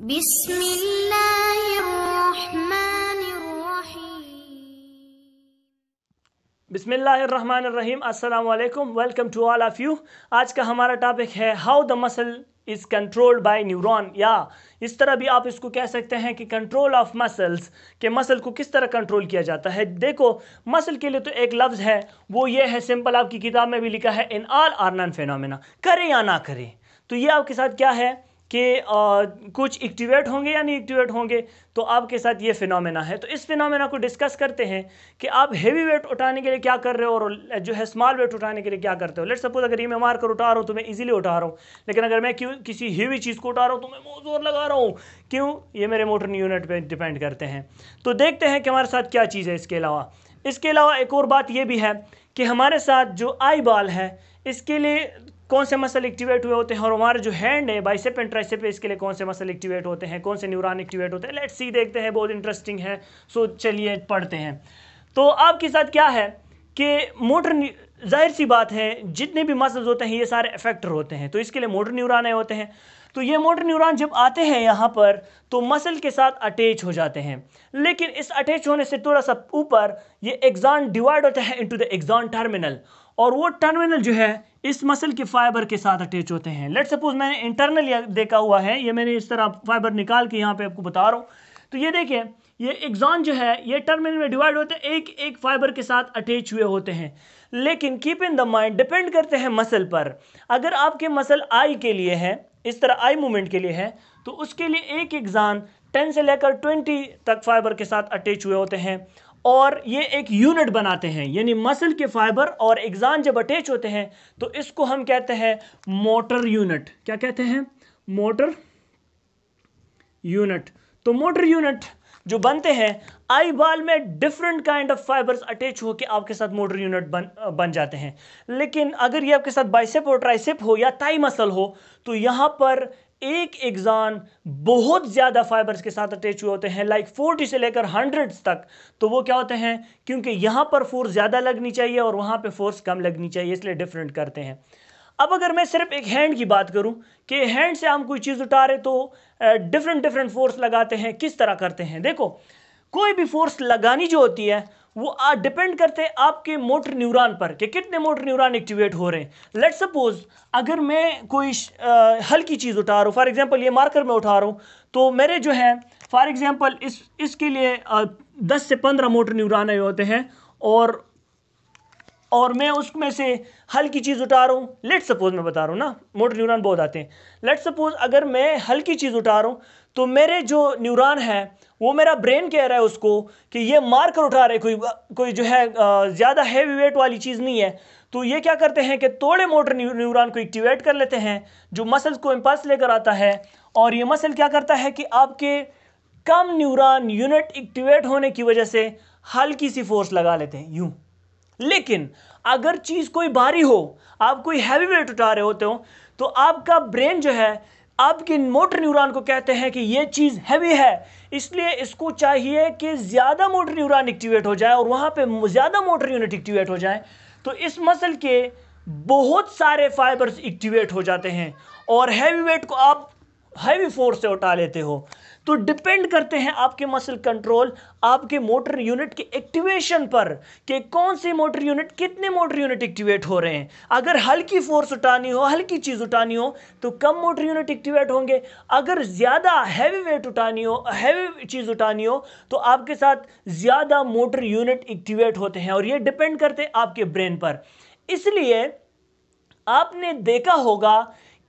بسم अस्सलाम वालेकुम welcome to all of you आज का हमारा टॉपिक है how the muscle is controlled by neuron या इस तरह भी आप इसको कह सकते हैं कि कंट्रोल ऑफ मसल्स के मसल को किस तरह कंट्रोल किया जाता है देखो मसल के लिए तो एक लफ्ज़ है वो ये है सिंपल आपकी किताब में भी लिखा है इन ऑल आर नॉन फेनोमेना करें या ना करें तो ये आपके साथ क्या है कि कुछ एक्टिवेट होंगे या नहीं एक्टिवेट होंगे तो आपके साथ ये फिनोमेना है तो इस फिनोमेना को डिस्कस करते हैं कि आप हेवी वेट उठाने के लिए क्या कर रहे हो और जो है स्मॉल वेट उठाने के लिए क्या करते हो लेट सपोज अगर ये मैं मार कर उठा रहा हूँ तो मैं ईजिली उठा रहा हूँ लेकिन अगर मैं क्यों किसी हेवी चीज़ को उठा रहा हूँ तो मैं बहुत जोर लगा रहा हूँ क्यों ये मेरे मोटर यूनिट पर डिपेंड करते हैं तो देखते हैं कि हमारे साथ क्या चीज़ है इसके अलावा इसके अलावा एक और बात ये भी है कि हमारे साथ जो आई बाल है इसके लिए कौन से मसल एक्टिवेट हुए होते हैं और हमारे जो हैंड है बाइसेप एंड ट्राइसेप इसके लिए कौन से मसल एक्टिवेट होते हैं कौन से न्यूरॉन एक्टिवेट होते हैं लेट्स सी देखते हैं बहुत इंटरेस्टिंग है सो चलिए पढ़ते हैं तो आपके साथ क्या है कि मोटर जाहिर सी बात है जितने भी मसल होते हैं ये सारे इफेक्टर होते हैं तो इसके लिए मोटर न्यूरान होते हैं तो ये मोटर न्यूरॉन जब आते हैं यहाँ पर तो मसल के साथ अटैच हो जाते हैं लेकिन इस अटैच होने से थोड़ा सा ऊपर ये एग्जॉन डिवाइड होता है इनटू द एग्जान टर्मिनल और वो टर्मिनल जो है इस मसल के फाइबर के साथ अटैच होते हैं लेट सपोज मैंने इंटरनल देखा हुआ है ये मैंने इस तरह फाइबर निकाल के यहाँ पे आपको बता रहा हूँ तो ये देखें ये एग्जॉन जो है ये टर्मिनल में डिवाइड होते हैं एक एक फाइबर के साथ अटैच हुए होते हैं लेकिन keep in the mind depend करते हैं मसल पर अगर आपके मसल आई के लिए है इस तरह आई मूवमेंट के लिए है तो उसके लिए एक एग्जान टेन से लेकर ट्वेंटी तक फाइबर के साथ अटैच हुए होते हैं और ये एक यूनिट बनाते हैं यानी मसल के फाइबर और एग्जान जब अटैच होते हैं तो इसको हम कहते हैं मोटर यूनिट क्या कहते हैं मोटर यूनिट तो मोटर यूनिट जो बनते हैं आई बाल में different kind of fibres attach होकर आपके साथ मोटर यूनिट बन बन जाते हैं लेकिन अगर ये आपके साथ बाइसेप और ट्राइसेप हो या ताई मसल हो तो यहाँ पर एक एग्जान बहुत ज़्यादा फाइबर्स के साथ अटैच हुए होते हैं लाइक फोर्टी से लेकर हंड्रेड्स तक तो वो क्या होते हैं क्योंकि यहाँ पर फोर्स ज़्यादा लगनी चाहिए और वहाँ पे फोर्स कम लगनी चाहिए इसलिए डिफरेंट करते हैं अब अगर मैं सिर्फ एक हैंड की बात करूं कि हैंड से हम कोई चीज़ उठा रहे तो डिफरेंट डिफरेंट फोर्स लगाते हैं किस तरह करते हैं देखो कोई भी फोर्स लगानी जो होती है वो डिपेंड करते हैं आपके मोटर न्यूरॉन पर कि कितने मोटर न्यूरॉन एक्टिवेट हो रहे हैं लेट सपोज अगर मैं कोई हल्की चीज़ उठा रहा हूँ फॉर एग्जांपल ये मार्कर में उठा रहा हूँ तो मेरे जो है फॉर एग्जांपल इस इसके लिए आ, दस से पंद्रह मोटर न्यूरॉन होते हैं और और मैं उसमें से हल्की चीज़ उठा रहा हूँ लेट सपोज मैं बता रहा हूँ ना मोटर न्यूरॉन बहुत आते हैं लेट सपोज अगर मैं हल्की चीज़ उठा रहा हूँ तो मेरे जो न्यूरॉन है वो मेरा ब्रेन कह रहा है उसको कि ये मार कर उठा रहे कोई कोई जो है ज़्यादा हैवी वेट वाली चीज़ नहीं है तो ये क्या करते हैं कि थोड़े मोटर न्यूरॉन को एक्टिवेट कर लेते हैं जो मसल्स को इम्पल्स लेकर आता है और ये मसल क्या करता है कि आपके कम न्यूरॉन यूनिट एक्टिवेट होने की वजह से हल्की सी फोर्स लगा लेते हैं यूँ लेकिन अगर चीज़ कोई भारी हो आप कोई हैवी वेट उठा रहे होते हो तो आपका ब्रेन जो है आपके मोटर न्यूरॉन को कहते हैं कि ये चीज़ हैवी है इसलिए इसको चाहिए कि ज़्यादा मोटर न्यूरॉन एक्टिवेट हो जाए और वहाँ पे ज़्यादा मोटर यूनिट एक्टिवेट हो जाए तो इस मसल के बहुत सारे फाइबर्स एक्टिवेट हो जाते हैं और हैवी वेट को आप हैवी फोर्स से उठा लेते हो तो डिपेंड करते हैं आपके मसल कंट्रोल आपके मोटर यूनिट के एक्टिवेशन पर कि कौन सी मोटर यूनिट कितने मोटर यूनिट एक्टिवेट हो रहे हैं अगर हल्की फोर्स उठानी हो हल्की चीज़ उठानी हो तो कम मोटर यूनिट एक्टिवेट होंगे अगर ज़्यादा हैवी वेट उठानी हो हैवी चीज़ उठानी हो तो आपके साथ ज़्यादा मोटर यूनिट एक्टिवेट होते हैं और ये डिपेंड करते हैं आपके ब्रेन पर इसलिए आपने देखा होगा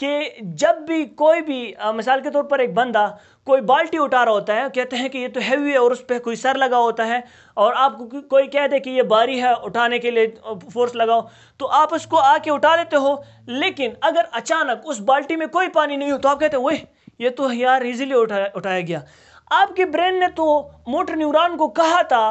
कि जब भी कोई भी आ, मिसाल के तौर पर एक बंदा कोई बाल्टी उठा रहा होता है कहते हैं कि ये तो हैवी है और उस पर कोई सर लगा होता है और आपको कोई कह दे कि ये बारी है उठाने के लिए फोर्स लगाओ तो आप उसको आके उठा लेते हो लेकिन अगर अचानक उस बाल्टी में कोई पानी नहीं हो तो आप कहते हो वही ये तो यार ईजिली उठाया उठाया गया आपके ब्रेन ने तो मोटर न्यूरॉन को कहा था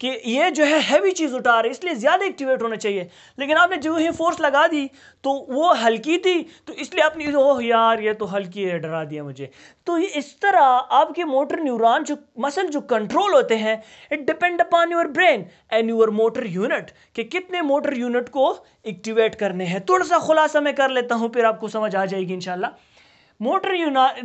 कि ये जो है हैवी चीज़ उठा रही है इसलिए ज़्यादा एक्टिवेट होना चाहिए लेकिन आपने जो ही फोर्स लगा दी तो वो हल्की थी तो इसलिए आपने ओह यार ये तो हल्की है डरा दिया मुझे तो ये इस तरह आपके मोटर न्यूरॉन जो मसल जो कंट्रोल होते हैं it depend upon your brain and your motor unit कि कितने मोटर यूनिट को एक्टिवेट करने हैं थोड़ा सा खुलासा मैं कर लेता हूँ फिर आपको समझ आ जाएगी इंशाल्लाह मोटर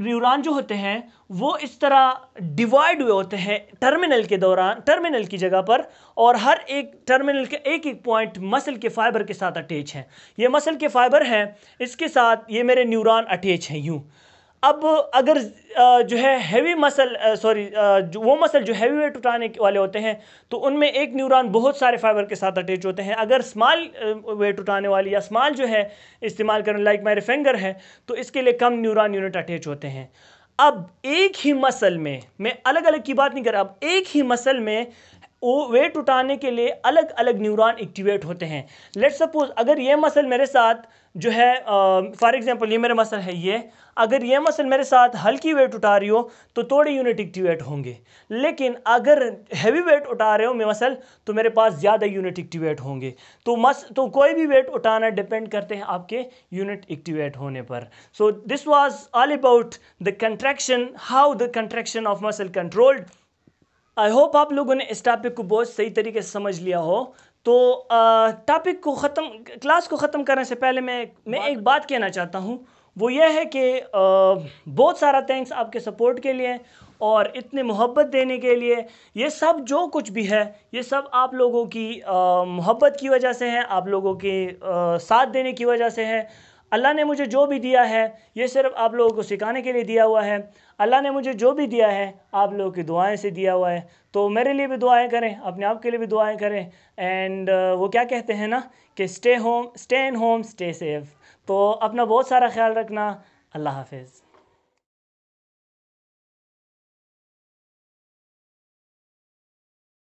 न्यूरॉन जो होते हैं वो इस तरह डिवाइड हुए होते हैं टर्मिनल के दौरान टर्मिनल की जगह पर और हर एक टर्मिनल के एक एक पॉइंट मसल के फाइबर के साथ अटैच हैं ये मसल के फाइबर हैं इसके साथ ये मेरे न्यूरॉन अटैच हैं यूँ अब अगर जो है हैवी मसल सॉरी वो मसल जो हैवी वेट उठाने वाले होते हैं तो उनमें एक न्यूरॉन बहुत सारे फाइबर के साथ अटैच होते हैं अगर स्मॉल वेट उठाने वाली या स्मॉल जो है इस्तेमाल करने लाइक मेरे फिंगर है तो इसके लिए कम न्यूरॉन यूनिट अटैच होते हैं अब एक ही मसल में मैं अलग अलग की बात नहीं कर रहा अब एक ही मसल में वो वेट उठाने के लिए अलग अलग न्यूरॉन एक्टिवेट होते हैं लेट सपोज अगर ये मसल मेरे साथ जो है फॉर एग्जांपल ये मेरा मसल है ये अगर ये मसल मेरे साथ हल्की वेट उठा रही हो तो थोड़े यूनिट एक्टिवेट होंगे लेकिन अगर हैवी वेट उठा रहे हो मैं मसल तो मेरे पास ज़्यादा यूनिट एक्टिवेट होंगे तो मस तो कोई भी वेट उठाना डिपेंड करते हैं आपके यूनिट एक्टिवेट होने पर so this was all about the contraction how the contraction of muscle controlled I hope आप लोगों ने इस टॉपिक को बहुत सही तरीके से समझ लिया हो तो टॉपिक को ख़त्म क्लास को ख़त्म करने से पहले मैं मैं एक बात कहना चाहता हूँ वो ये है कि बहुत सारा थैंक्स आपके सपोर्ट के लिए और इतने मोहब्बत देने के लिए ये सब जो कुछ भी है ये सब आप लोगों की मोहब्बत की वजह से है आप लोगों के साथ देने की वजह से है अल्लाह ने मुझे जो भी दिया है ये सिर्फ आप लोगों को सिखाने के लिए दिया हुआ है अल्लाह ने मुझे जो भी दिया है आप लोगों की दुआएं से दिया हुआ है तो मेरे लिए भी दुआएं करें अपने आप के लिए भी दुआएं करें एंड वो क्या कहते हैं ना कि stay home stay in home stay safe तो अपना बहुत सारा ख्याल रखना अल्लाह हाफिज़